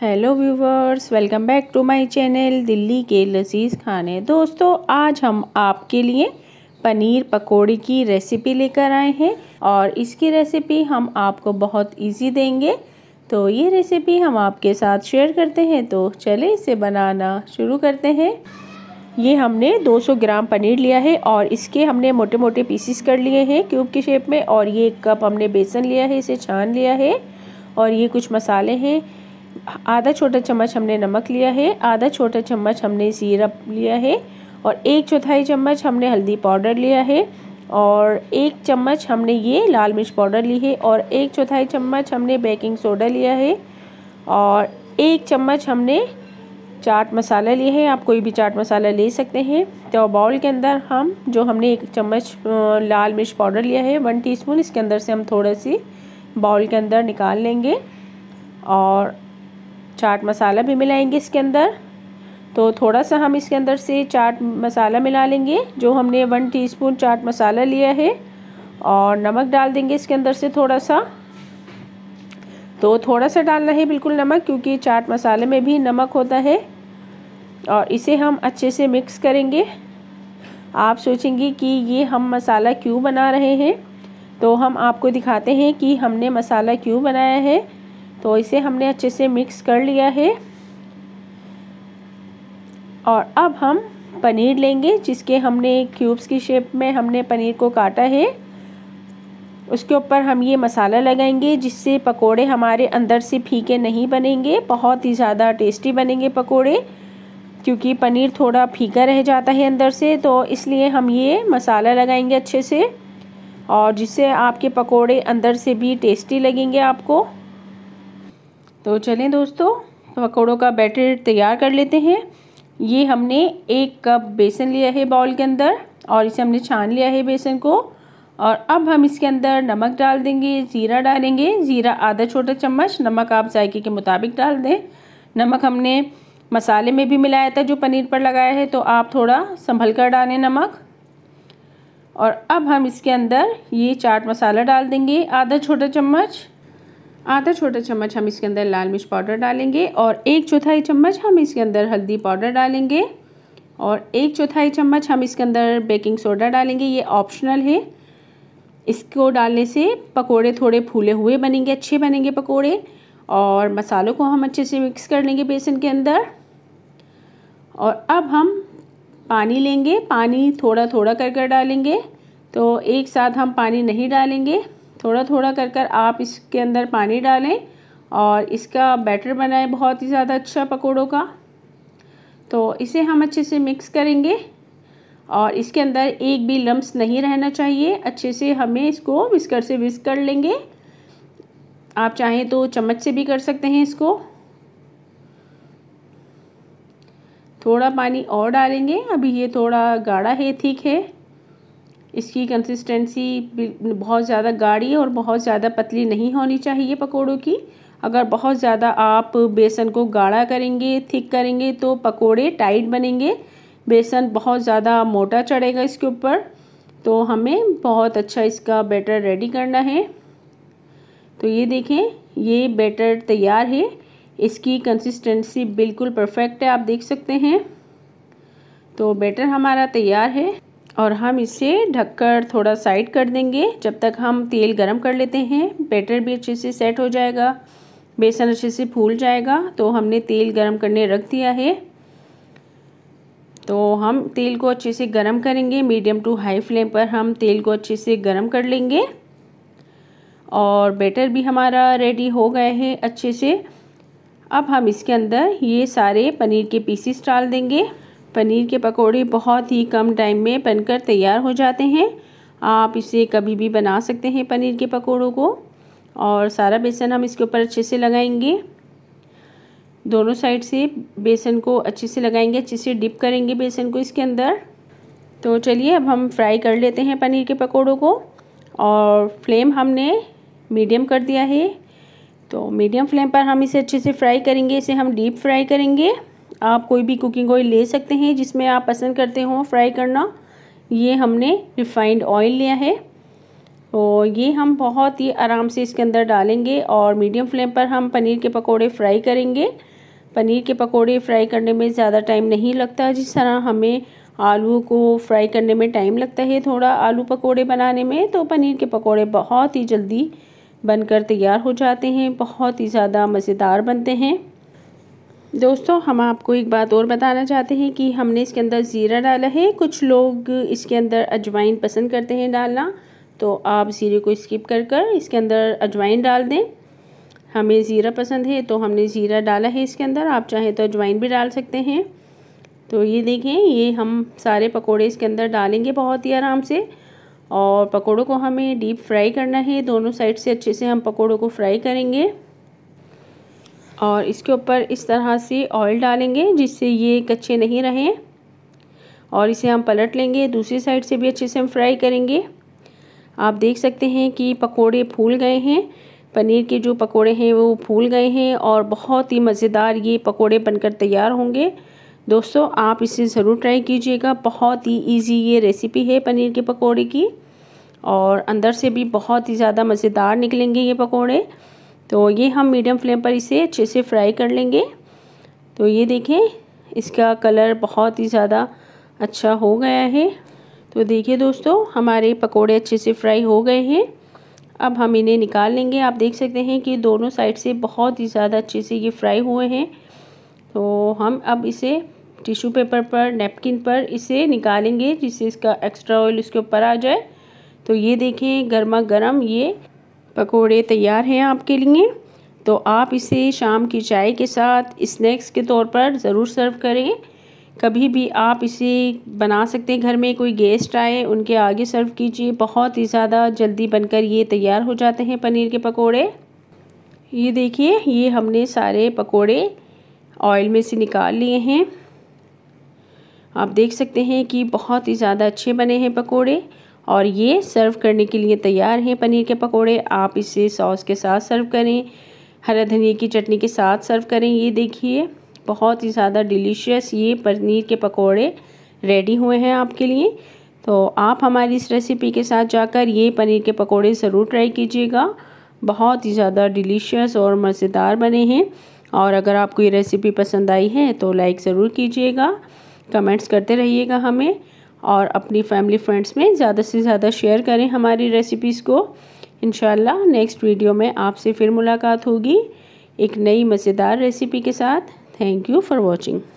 hello viewers welcome back to my channel Delhi के लजीज खाने दोस्तों आज हम आपके लिए पनीर पकोड़ी की रेसिपी लेकर आए हैं और इसकी रेसिपी हम आपको बहुत इजी देंगे तो ये रेसिपी हम आपके साथ शेयर करते हैं तो चले इसे बनाना शुरू करते हैं ये हमने 200 ग्राम पनीर लिया है और इसके हमने मोटे मोटे पीसीस कर लिए हैं क्यूब के शेप में और ये एक कप हमने बेसन लिया है इसे छान लिया है और ये कुछ मसाले हैं आधा छोटा चम्मच हमने नमक लिया है आधा छोटा चम्मच हमने सीरप लिया है और एक चौथाई चम्मच हमने हल्दी पाउडर लिया है और एक चम्मच हमने ये लाल मिर्च पाउडर ली है और एक चौथाई चम्मच हमने बेकिंग सोडा लिया है और एक चम्मच हमने चाट मसाला लिए है आप कोई भी चाट मसाला ले सकते हैं तो बाउल के अंदर हम जो हमने एक चम्मच लाल मिर्च पाउडर लिया है वन टीस्पून इसके अंदर से हम थोड़ा सी बाउल के अंदर निकाल लेंगे और चाट मसाला भी मिलाएंगे इसके अंदर तो थोड़ा सा हम इसके अंदर से चाट मसाला मिला लेंगे जो हमने वन टीस्पून चाट मसाला लिया है और नमक डाल देंगे इसके अंदर से थोड़ा सा तो थोड़ा सा डालना है बिल्कुल नमक क्योंकि चाट मसाले में भी नमक होता है और इसे हम अच्छे से मिक्स करेंगे आप सोचेंगे कि ये हम मसाला क्यों बना रहे हैं तो हम आपको दिखाते हैं कि हमने मसाला क्यों बनाया है तो इसे हमने अच्छे से मिक्स कर लिया है और अब हम पनीर लेंगे जिसके हमने क्यूब्स की शेप में हमने पनीर को काटा है उसके ऊपर हम ये मसाला लगाएंगे जिससे पकोड़े हमारे अंदर से फीके नहीं बनेंगे बहुत ही ज़्यादा टेस्टी बनेंगे पकोड़े क्योंकि पनीर थोड़ा फीका रह जाता है अंदर से तो इसलिए हम ये मसाला लगाएंगे अच्छे से और जिससे आपके पकोड़े अंदर से भी टेस्टी लगेंगे आपको तो चलें दोस्तों पकौड़ों का बैटर तैयार कर लेते हैं ये हमने एक कप बेसन लिया है बाउल के अंदर और इसे हमने छान लिया है बेसन को और अब हम इसके अंदर नमक डाल देंगे ज़ीरा डालेंगे ज़ीरा आधा छोटा चम्मच नमक आप जायके के मुताबिक डाल दें नमक हमने मसाले में भी मिलाया था जो पनीर पर लगाया है तो आप थोड़ा संभल कर डालें नमक और अब हम इसके अंदर ये चाट मसाला डाल देंगे आधा छोटा चम्मच आधा छोटा चम्मच हम इसके अंदर लाल मिर्च पाउडर डालेंगे और एक चौथाई चम्मच हम इसके अंदर हल्दी पाउडर डालेंगे और एक चौथाई चम्मच हम इसके अंदर बेकिंग सोडा डालेंगे ये ऑप्शनल है इसको डालने से पकोड़े थोड़े फूले हुए बनेंगे अच्छे बनेंगे पकोड़े और मसालों को हम अच्छे से मिक्स कर लेंगे बेसन के अंदर और अब हम पानी लेंगे पानी थोड़ा थोड़ा कर कर डालेंगे तो एक साथ हम पानी नहीं डालेंगे थोड़ा थोड़ा कर कर आप इसके अंदर पानी डालें और इसका बैटर बनाएं बहुत ही ज़्यादा अच्छा पकौड़ों का तो इसे हम अच्छे से मिक्स करेंगे और इसके अंदर एक भी लम्स नहीं रहना चाहिए अच्छे से हमें इसको विस्कर से विस्क कर लेंगे आप चाहें तो चम्मच से भी कर सकते हैं इसको थोड़ा पानी और डालेंगे अभी ये थोड़ा गाढ़ा है ठीक है इसकी कंसिस्टेंसी बहुत ज़्यादा गाढ़ी और बहुत ज़्यादा पतली नहीं होनी चाहिए पकोड़ों की अगर बहुत ज़्यादा आप बेसन को गाढ़ा करेंगे थिक करेंगे तो पकोड़े टाइट बनेंगे बेसन बहुत ज़्यादा मोटा चढ़ेगा इसके ऊपर तो हमें बहुत अच्छा इसका बैटर रेडी करना है तो ये देखें ये बैटर तैयार है इसकी कंसिस्टेंसी बिल्कुल परफेक्ट है आप देख सकते हैं तो बैटर हमारा तैयार है और हम इसे ढककर थोड़ा साइड कर देंगे जब तक हम तेल गरम कर लेते हैं बैटर भी अच्छे से सेट हो जाएगा बेसन अच्छे से फूल जाएगा तो हमने तेल गरम करने रख दिया है तो हम तेल को अच्छे से गरम करेंगे मीडियम टू हाई फ्लेम पर हम तेल को अच्छे से गरम कर लेंगे और बैटर भी हमारा रेडी हो गए हैं अच्छे से अब हम इसके अंदर ये सारे पनीर के पीसीस डाल देंगे पनीर के पकोड़े बहुत ही कम टाइम में बनकर तैयार हो जाते हैं आप इसे कभी भी बना सकते हैं पनीर के पकोड़ों को और सारा बेसन हम इसके ऊपर अच्छे से लगाएंगे दोनों साइड से बेसन को अच्छे से लगाएंगे अच्छे से डिप करेंगे बेसन को इसके अंदर तो चलिए अब हम फ्राई कर लेते हैं पनीर के पकोड़ों को और फ्लेम हमने मीडियम कर दिया है तो मीडियम फ्लेम पर हम इसे अच्छे से फ्राई करेंगे इसे हम डीप फ्राई करेंगे आप कोई भी कुकिंग ऑयल ले सकते हैं जिसमें आप पसंद करते हो फ्राई करना ये हमने रिफाइंड ऑयल लिया है और ये हम बहुत ही आराम से इसके अंदर डालेंगे और मीडियम फ्लेम पर हम पनीर के पकोड़े फ्राई करेंगे पनीर के पकोड़े फ्राई करने में ज़्यादा टाइम नहीं लगता जिस तरह हमें आलू को फ्राई करने में टाइम लगता है थोड़ा आलू पकोड़े बनाने में तो पनीर के पकोड़े बहुत ही जल्दी बनकर तैयार हो जाते हैं बहुत ही ज़्यादा मज़ेदार बनते हैं दोस्तों हम आपको एक बात और बताना चाहते हैं कि हमने इसके अंदर ज़ीरा डाला है कुछ लोग इसके अंदर अजवाइन पसंद करते हैं डालना तो आप ज़ीरे को स्किप कर कर इसके अंदर अजवाइन डाल दें हमें ज़ीरा पसंद है तो हमने ज़ीरा डाला है इसके अंदर आप चाहें तो अजवाइन भी डाल सकते हैं तो ये देखें ये हम सारे पकोड़े इसके अंदर डालेंगे बहुत ही आराम से और पकोड़ों को हमें डीप फ्राई करना है दोनों साइड से अच्छे से हम पकोड़ों को फ्राई करेंगे और इसके ऊपर इस तरह से ऑयल डालेंगे जिससे ये कच्चे नहीं रहें और इसे हम पलट लेंगे दूसरी साइड से भी अच्छे से हम फ्राई करेंगे आप देख सकते हैं कि पकोड़े फूल गए हैं पनीर के जो पकोड़े हैं वो फूल गए हैं और बहुत ही मज़ेदार ये पकोड़े बनकर तैयार होंगे दोस्तों आप इसे ज़रूर ट्राई कीजिएगा बहुत ही इजी ये रेसिपी है पनीर के पकोड़े की और अंदर से भी बहुत ही ज़्यादा मज़ेदार निकलेंगे ये पकोड़े तो ये हम मीडियम फ्लेम पर इसे अच्छे से फ्राई कर लेंगे तो ये देखें इसका कलर बहुत ही ज़्यादा अच्छा हो गया है तो देखिए दोस्तों हमारे पकोड़े अच्छे से फ्राई हो गए हैं अब हम इन्हें निकाल लेंगे आप देख सकते हैं कि दोनों साइड से बहुत ही ज़्यादा अच्छे से ये फ्राई हुए हैं तो हम अब इसे टिश्यू पेपर पर नैपकिन पर इसे निकालेंगे जिससे इसका एक्स्ट्रा ऑयल इसके ऊपर आ जाए तो ये देखें गर्मा गर्म ये पकोड़े तैयार हैं आपके लिए तो आप इसे शाम की चाय के साथ स्नैक्स के तौर पर ज़रूर सर्व करें कभी भी आप इसे बना सकते हैं घर में कोई गेस्ट आए उनके आगे सर्व कीजिए बहुत ही ज़्यादा जल्दी बनकर ये तैयार हो जाते हैं पनीर के पकोड़े ये देखिए ये हमने सारे पकोड़े ऑयल में से निकाल लिए हैं आप देख सकते हैं कि बहुत ही ज़्यादा अच्छे बने हैं पकोड़े और ये सर्व करने के लिए तैयार हैं पनीर के पकोड़े आप इसे सॉस के साथ सर्व करें हरा धनिया की चटनी के साथ सर्व करें ये देखिए बहुत ही ज़्यादा डिलीशियस ये पनीर के पकोड़े रेडी हुए हैं आपके लिए तो आप हमारी इस रेसिपी के साथ जाकर ये पनीर के पकोड़े ज़रूर ट्राई कीजिएगा बहुत ही ज़्यादा डिलीशियस और मज़ेदार बने हैं और अगर आपको ये रेसिपी पसंद आई है तो लाइक ज़रूर कीजिएगा कमेंट्स करते रहिएगा हमें और अपनी फैमिली फ्रेंड्स में ज़्यादा से ज़्यादा शेयर करें हमारी रेसिपीज़ को इन नेक्स्ट वीडियो में आपसे फिर मुलाकात होगी एक नई मज़ेदार रेसिपी के साथ थैंक यू फॉर वॉचिंग